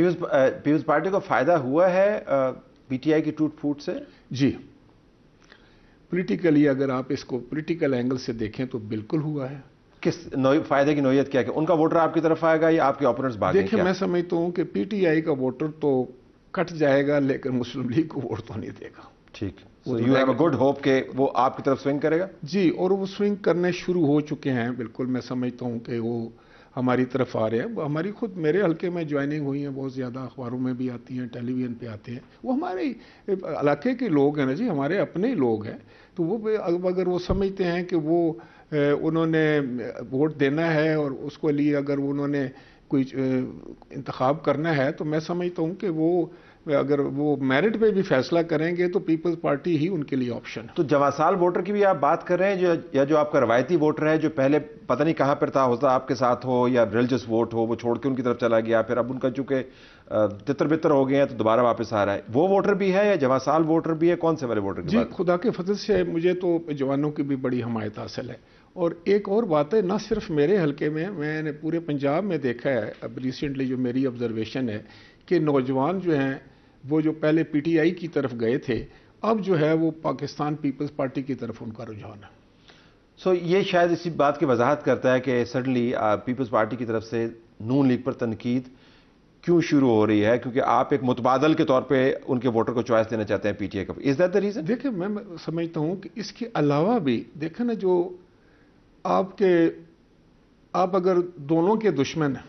Peoples party को फायदा हुआ है पीटीआई की टूट फूट से जी पोलिटिकली अगर आप इसको पोलिटिकल एंगल से देखें तो बिल्कुल हुआ है किस फायदे की नोयत क्या है उनका वोटर आपकी तरफ आएगा या आपके ऑपोनेंट्स भाग देखिए मैं समझता हूं कि पीटीआई का वोटर तो कट जाएगा लेकिन मुस्लिम लीग को वोट तो नहीं देगा ठीक you have a good hope के वो आपकी तरफ स्विंग करेगा जी और वो स्विंग करने शुरू हो चुके हैं बिल्कुल मैं समझता हूं कि वो हमारी तरफ आ रहे हैं हमारी खुद मेरे हल्के में ज्वाइनिंग हुई हैं बहुत ज़्यादा अखबारों में भी आती हैं टेलीविज़न पे आते हैं वो हमारे इलाके के लोग हैं ना जी हमारे अपने लोग हैं तो वो अगर वो समझते हैं कि वो उन्होंने वोट देना है और उसको लिए अगर उन्होंने कोई इंतखब करना है तो मैं समझता हूँ कि वो अगर वो मेरिट पे भी फैसला करेंगे तो पीपल्स पार्टी ही उनके लिए ऑप्शन है तो जवासाल वोटर की भी आप बात कर रहे हैं जो, या जो आपका रवायती वोटर है जो पहले पता नहीं कहाँ पर था होता आपके साथ हो या रिलीजियस वोट हो वो छोड़ के उनकी तरफ चला गया फिर अब उनका चूंकि तितर बितर हो गए हैं तो दोबारा वापस आ रहा है वो वोटर भी है या जवासाल वोटर भी है कौन से वाले वोटर जी खुदा के फजल से मुझे तो जवानों की भी बड़ी हमायत हासिल है और एक और बात है ना सिर्फ मेरे हलके में मैंने पूरे पंजाब में देखा है अब रिसेंटली जो मेरी ऑब्जर्वेशन है कि नौजवान जो हैं वो जो पहले पीटीआई की तरफ गए थे अब जो है वो पाकिस्तान पीपल्स पार्टी की तरफ उनका रुझान है सो so, ये शायद इसी बात की वजाहत करता है कि सडनली पीपल्स पार्टी की तरफ से नून लीग पर तनकीद क्यों शुरू हो रही है क्योंकि आप एक मुतबादल के तौर पे उनके वोटर को चॉइस देना चाहते हैं पीटीए का इज दैट द रीजन देखिए मैं समझता हूँ कि इसके अलावा भी देखें ना जो आपके आप अगर दोनों के दुश्मन हैं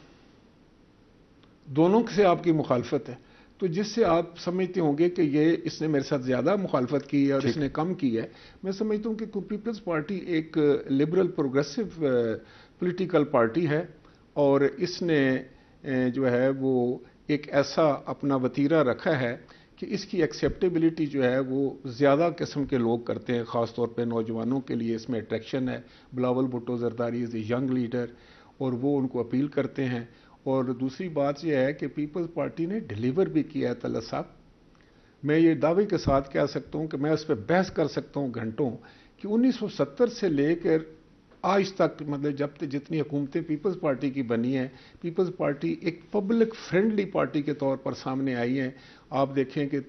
दोनों से आपकी मुखालफत है तो जिससे आप समझते होंगे कि ये इसने मेरे साथ ज़्यादा मुखालफत की है और इसने कम की है मैं समझता हूँ कि पीपल्स पार्टी एक लिबरल प्रोग्रेसिव पॉलिटिकल पार्टी है और इसने जो है वो एक ऐसा अपना वतीरा रखा है कि इसकी एक्सेप्टेबिलिटी जो है वो ज़्यादा किस्म के लोग करते हैं ख़ास तौर पे नौजवानों के लिए इसमें अट्रैक्शन है Bilawal Bhutto Zardari is a young leader और वो उनको अपील करते हैं और दूसरी बात यह है कि पीपल्स पार्टी ने डिलीवर भी किया है तला साहब मैं ये दावे के साथ कह सकता हूँ कि मैं उस पर बहस कर सकता हूँ घंटों कि 1970 से लेकर आज तक मतलब जब तक जितनी हुकूमतें पीपल्स पार्टी की बनी हैं पीपल्स पार्टी एक पब्लिक फ्रेंडली पार्टी के तौर पर सामने आई है आप देखें कि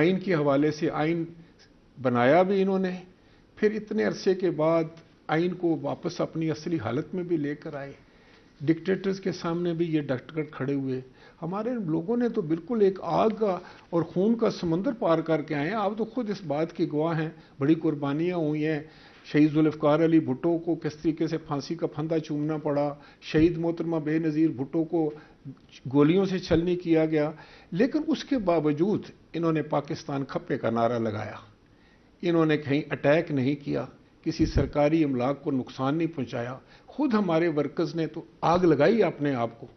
आइन के हवाले से आइन बनाया भी इन्होंने फिर इतने अरसे के बाद आइन को वापस अपनी असली हालत में भी लेकर आए डिक्टेटर्स के सामने भी ये डटकर खड़े हुए हमारे लोगों ने तो बिल्कुल एक आग का और खून का समंदर पार करके आए हैं आप तो खुद इस बात के गवाह हैं बड़ी कुर्बानियाँ हुई हैं शहीद जुल्फकार अली भुट्टो को किस तरीके से फांसी का फंदा चूमना पड़ा शहीद मोहतरमा बेनज़ीर भुट्टो को गोलियों से छलनी किया गया लेकिन उसके बावजूद इन्होंने पाकिस्तान खप्पे का नारा लगाया इन्होंने कहीं अटैक नहीं किया किसी सरकारी अमलाक को नुकसान नहीं पहुंचाया खुद हमारे वर्कर्स ने तो आग लगाई अपने आप को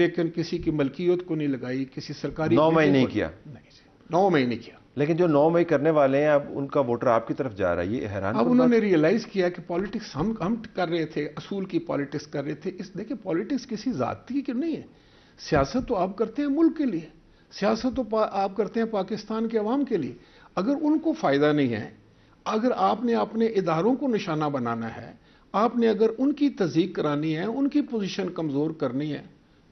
लेकिन किसी की मलकियत को नहीं लगाई किसी सरकारी नौ मई नहीं किया नहीं नौ मई नहीं किया लेकिन जो नौ मई करने वाले हैं अब उनका वोटर आपकी तरफ जा रहा है ये हैरान अब उन्होंने रियलाइज किया कि पॉलिटिक्स हम हम कर रहे थे असूल की पॉलिटिक्स कर रहे थे इस देखिए पॉलिटिक्स किसी जाति की नहीं है सियासत तो आप करते हैं मुल्क के लिए सियासत तो आप करते हैं पाकिस्तान के अवाम के लिए अगर उनको फ़ायदा नहीं है अगर आपने अपने इदारों को निशाना बनाना है आपने अगर उनकी तजीक करानी है उनकी पोजीशन कमज़ोर करनी है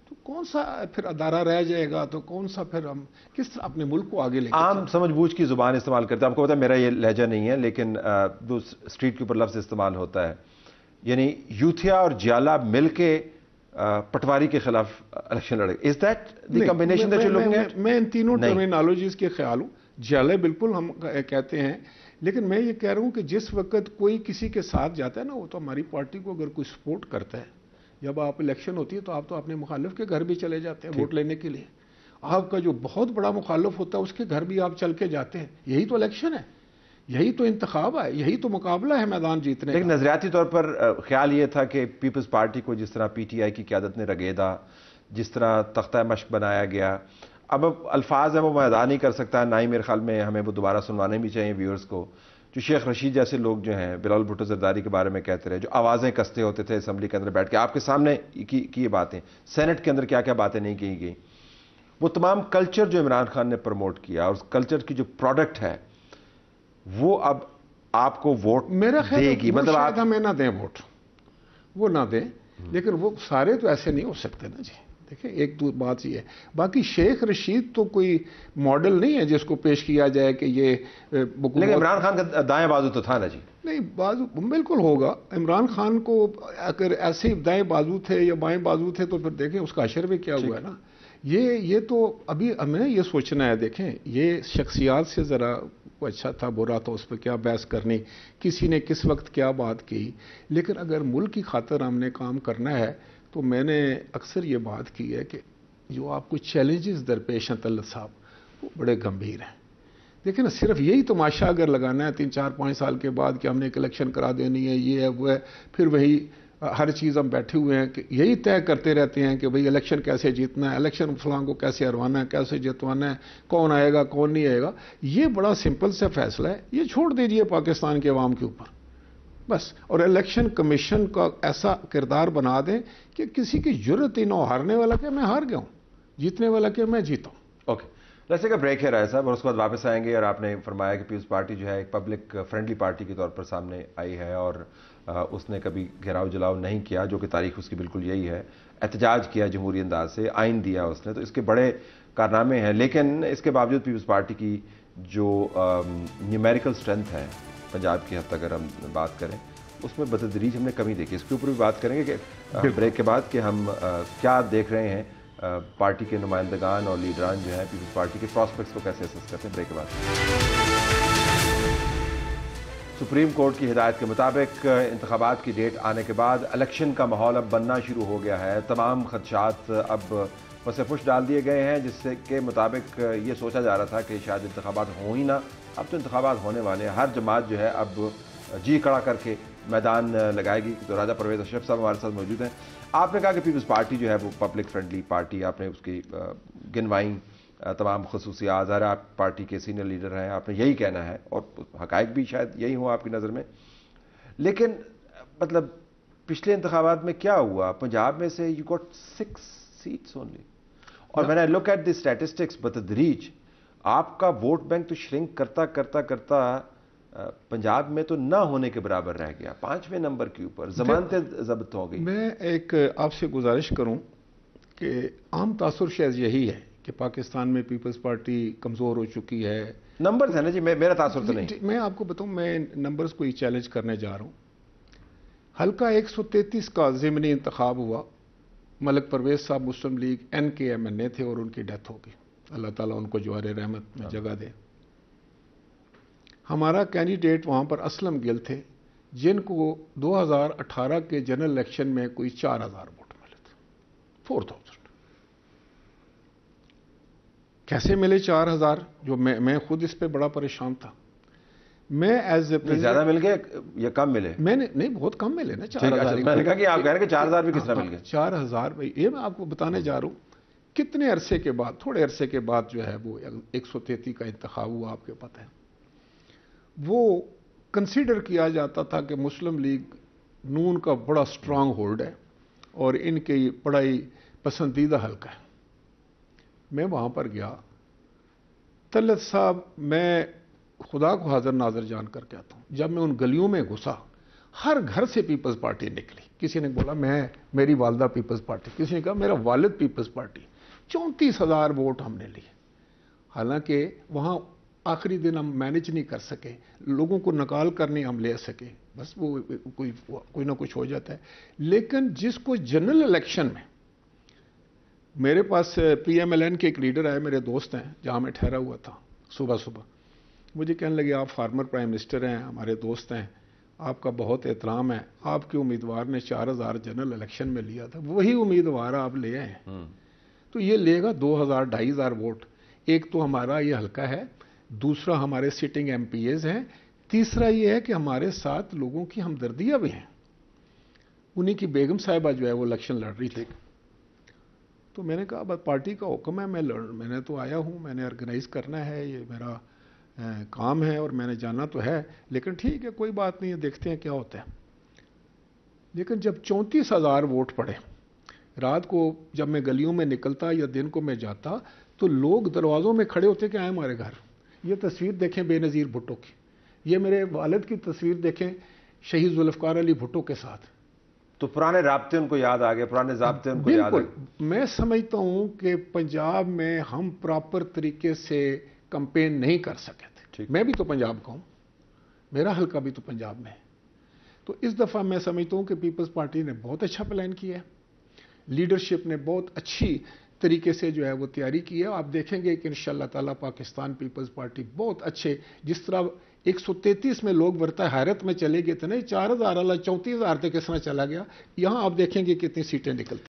तो कौन सा फिर अदारा रह जाएगा तो कौन सा फिर हम किस तरह अपने मुल्क को आगे ले आम समझ बूझ की ज़ुबान इस्तेमाल करते हैं आपको पता है मेरा ये लहजा नहीं है लेकिन जो स्ट्रीट के ऊपर लफ्ज़ इस्तेमाल होता है यानी यूथिया और जियाला मिल के पटवारी के खिलाफ इलेक्शन लड़े इज दैट कॉम्बिनेशन मैं इन तीनों टर्मिनोलॉजीज के ख्याल हूँ जियाला बिल्कुल हम कहते हैं लेकिन मैं ये कह रहा हूं कि जिस वक्त कोई किसी के साथ जाता है ना वो तो हमारी पार्टी को अगर कोई सपोर्ट करता है जब आप इलेक्शन होती है तो आप तो अपने मुखालफ के घर भी चले जाते हैं वोट लेने के लिए आपका जो बहुत बड़ा मुखालफ होता है उसके घर भी आप चल के जाते हैं यही तो इलेक्शन है यही तो इंतखब है यही तो मुकाबला है मैदान जीतने लेकिन नजरियाती तौर पर ख्याल ये था कि पीपल्स पार्टी को जिस तरह पी टी आई की क्यादत ने रगेदा जिस तरह तख्ता मश्क बनाया गया अब अल्फाज हैं वो मैं अदा नहीं कर सकता ना ही मेरे ख्याल में हमें वो दोबारा सुनवाने भी चाहिए व्यूअर्स को जो शेख रशीद जैसे लोग जो हैं बिलाल भुट्टो जरदारी के बारे में कहते रहे जो आवाज़ें कसते होते थे असम्बली के अंदर बैठ के आपके सामने की, की ये बातें सेनेट के अंदर क्या क्या बातें नहीं की गई वो तमाम कल्चर जो इमरान खान ने प्रमोट किया और उस कल्चर की जो प्रोडक्ट है वो अब आपको वोट मेरा देगी मतलब आप हमें ना दें वोट वो ना दें लेकिन वो सारे तो ऐसे नहीं हो सकते ना जी देखिए एक तो बात ये है बाकी शेख रशीद तो कोई मॉडल नहीं है जिसको पेश किया जाए कि ये लेकिन इमरान खान का दाएं बाजू तो था ना जी नहीं बाजू बिल्कुल होगा इमरान खान को अगर ऐसे दाएं बाजू थे या बाएं बाजू थे तो फिर देखें उसका अशर भी क्या हुआ है ना ये ये तो अभी हमें ये सोचना है देखें ये शख्सियात से ज़रा अच्छा था बुरा था उस पर क्या बहस करनी किसी ने किस वक्त क्या बात की लेकिन अगर मुल्क की खातर हमने काम करना है तो मैंने अक्सर ये बात की है कि जो आपको चैलेंजेस दरपेश हैं तल्लत साहब वो बड़े गंभीर हैं देखिए ना सिर्फ यही तमाशा अगर लगाना है तीन चार पाँच साल के बाद कि हमने एक इलेक्शन करा देनी है ये है वो है फिर वही हर चीज़ हम बैठे हुए हैं कि यही तय करते रहते हैं कि भाई इलेक्शन कैसे जीतना है इलेक्शन फलां को कैसे हरवाना है कैसे जितवाना है कौन आएगा कौन नहीं आएगा ये बड़ा सिंपल सा फैसला है ये छोड़ दीजिए पाकिस्तान के अवाम के ऊपर बस और इलेक्शन कमीशन का ऐसा किरदार बना दें कि किसी की जरूरत ही ना हारने वाला क्या मैं हार गया हूँ जीतने वाला क्या मैं जीता हूँ ओके वैसे का ब्रेक है राय साहब और उसके बाद वापस आएंगे और आपने फरमाया कि पीपल्स पार्टी जो है एक पब्लिक फ्रेंडली पार्टी के तौर पर सामने आई है और उसने कभी घेराव जलाव नहीं किया जो कि तारीख उसकी बिल्कुल यही है एहतजाज किया जमहूरी अंदाज से आइन दिया उसने तो इसके बड़े कारनामे हैं लेकिन इसके बावजूद पीपल्स पार्टी की जो न्यूमेरिकल स्ट्रेंथ है पंजाब की हद तक अगर हम बात करें उसमें बदतरीज हमने कमी देखी इसके ऊपर भी बात करेंगे कि ब्रेक के बाद कि हम क्या देख रहे हैं पार्टी के नुमाइंदगान और लीडरान जो हैं पीपल्स पार्टी के प्रॉस्पेक्ट्स को कैसे असेस करते हैं ब्रेक के बाद सुप्रीम कोर्ट की हिदायत के मुताबिक इंतबात की डेट आने के बाद इलेक्शन का माहौल अब बनना शुरू हो गया है तमाम खदशात अब फुश डाल दिए गए हैं जिससे के मुताबिक ये सोचा जा रहा था कि शायद इंतबात हों ही ना अब तो इंतबात होने वाले हैं हर जमात जो है अब जी कड़ा करके मैदान लगाएगी तो राजा परवेज अशरफ साहब हमारे साथ मौजूद हैं आपने कहा कि पीपल्स पार्टी जो है वो पब्लिक फ्रेंडली पार्टी आपने उसकी गिनवाई तमाम खसूसियात हर आप पार्टी के सीनियर लीडर हैं आपने यही कहना है और हक भी शायद यही हों आपकी नज़र में लेकिन मतलब पिछले इंतबात में क्या हुआ पंजाब में से you got six seats only और मैंने लुक एट द स्टैटिस्टिक्स बतदरीज आपका वोट बैंक तो श्रिंक करता करता करता पंजाब में तो ना होने के बराबर रह गया पांचवें नंबर के ऊपर जमानतें जब्त हो गई मैं एक आपसे गुजारिश करूं कि आम तासुर शायद यही है कि पाकिस्तान में पीपल्स पार्टी कमज़ोर हो चुकी है नंबर्स है ना जी मैं मेरा तासुर तो नहीं मैं आपको बताऊं मैं नंबर्स को ही चैलेंज करने जा रहा हूं हल्का 133 का ज़मनी इंतखब हुआ मलक परवेज साहब मुस्लिम लीग एन के एम एन ए थे और उनकी डेथ होगी अल्लाह ताला उनको जवार रहमत में हाँ। जगह दे हमारा कैंडिडेट वहां पर असलम गिल थे जिनको 2018 के जनरल इलेक्शन में कोई 4000 वोट मिले थे थाउजेंड कैसे मिले 4000 जो मैं मैं खुद इस पे बड़ा परेशान था मैं एज ए ज्यादा मिल गए या कम मिले मैंने नहीं बहुत कम मिले ना चार अच्छा, हजार मैंने कहा कि आप कह रहे हैं चार हजार भी किस हाँ, मिल गए चार हजार भाई ये मैं आपको बताने जा रहा हूं कितने अरसे के बाद थोड़े अरसे के बाद जो है वो एक सौ तैतीस का इंतखा हुआ आपके पता है वो कंसिडर किया जाता था कि मुस्लिम लीग नून का बड़ा स्ट्रांग होल्ड है और इनके बड़ा ही पसंदीदा हल्का है मैं वहां पर गया तलत साहब मैं खुदा को हाजिर नाजर जान कर कहता हूँ जब मैं उन गलियों में घुसा हर घर से पीपल्स पार्टी निकली किसी ने बोला मैं मेरी वालदा पीपल्स पार्टी किसी ने कहा मेरा वालिद पीपल्स पार्टी चौंतीस हज़ार वोट हमने लिए हालांकि वहां आखिरी दिन हम मैनेज नहीं कर सके लोगों को नकाल करने नहीं हम ले सके बस वो कोई कोई ना कुछ हो जाता है लेकिन जिसको जनरल इलेक्शन में मेरे पास पीएमएलएन के एक लीडर आए मेरे दोस्त हैं जहाँ मैं ठहरा हुआ था सुबह सुबह मुझे कहने लगे आप फार्मर प्राइम मिनिस्टर हैं हमारे दोस्त हैं आपका बहुत एहतराम है आपके उम्मीदवार ने चार हज़ार जनरल इलेक्शन में लिया था वही उम्मीदवार आप ले आए हम्म। तो ये लेगा दो हज़ार ढाई हज़ार वोट एक तो हमारा ये हल्का है दूसरा हमारे सिटिंग एम हैं तीसरा ये है कि हमारे साथ लोगों की हमदर्दियाँ भी हैं उन्हीं की बेगम साहिबा जो है वो इलेक्शन लड़ रही थी तो मैंने कहा पार्टी का हुक्म है मैं लड़ मैंने तो आया हूँ मैंने ऑर्गेनाइज़ करना है ये मेरा काम है और मैंने जाना तो है लेकिन ठीक है कोई बात नहीं है देखते हैं क्या होता है लेकिन जब चौंतीस हज़ार वोट पड़े रात को जब मैं गलियों में निकलता या दिन को मैं जाता तो लोग दरवाज़ों में खड़े होते कि आए हमारे घर ये तस्वीर देखें बेनज़ीर भुट्टो की ये मेरे वालद की तस्वीर देखें शहीद जुल्फकार अली भुट्टो के साथ तो पुराने रबते उनको याद आ गए पुराने जबते उनको याद आ गए मैं समझता हूँ कि पंजाब में हम प्रॉपर तरीके से कंपेन नहीं कर सके थे मैं भी तो पंजाब का हूं मेरा हल्का भी तो पंजाब में है तो इस दफ़ा मैं समझता हूं कि पीपल्स पार्टी ने बहुत अच्छा प्लान किया है लीडरशिप ने बहुत अच्छी तरीके से जो है वो तैयारी की है आप देखेंगे कि इन ताला पाकिस्तान पीपल्स पार्टी बहुत अच्छे जिस तरह 133 में लोग वर्ता हैरत में चले गए थे ना चार हज़ार अला चौंतीस हज़ार तक किस तरह चला गया यहां आप देखेंगे कितनी सीटें निकलती